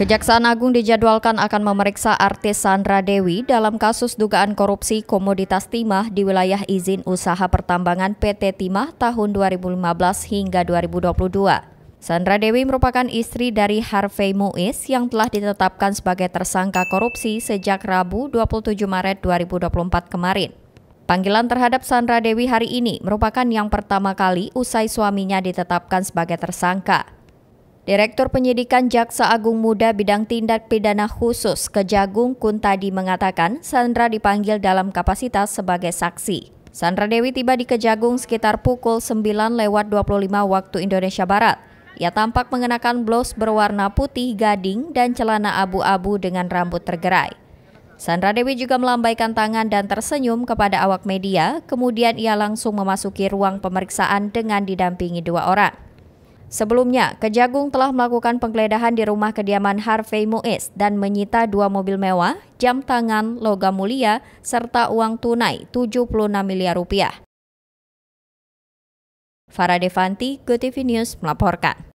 Kejaksaan Agung dijadwalkan akan memeriksa artis Sandra Dewi dalam kasus dugaan korupsi komoditas timah di wilayah izin usaha pertambangan PT Timah tahun 2015 hingga 2022. Sandra Dewi merupakan istri dari Harvey Muiz yang telah ditetapkan sebagai tersangka korupsi sejak Rabu 27 Maret 2024 kemarin. Panggilan terhadap Sandra Dewi hari ini merupakan yang pertama kali usai suaminya ditetapkan sebagai tersangka. Direktur Penyidikan Jaksa Agung Muda Bidang Tindak Pidana Khusus Kejagung Kuntadi mengatakan Sandra dipanggil dalam kapasitas sebagai saksi. Sandra Dewi tiba di Kejagung sekitar pukul 9 lewat 25 waktu Indonesia Barat. Ia tampak mengenakan blus berwarna putih gading dan celana abu-abu dengan rambut tergerai. Sandra Dewi juga melambaikan tangan dan tersenyum kepada awak media, kemudian ia langsung memasuki ruang pemeriksaan dengan didampingi dua orang. Sebelumnya, Kejagung telah melakukan penggeledahan di rumah kediaman Harvey Moes dan menyita dua mobil mewah, jam tangan, logam mulia, serta uang tunai 76 miliar rupiah. Farah Devanti, GoTV News melaporkan.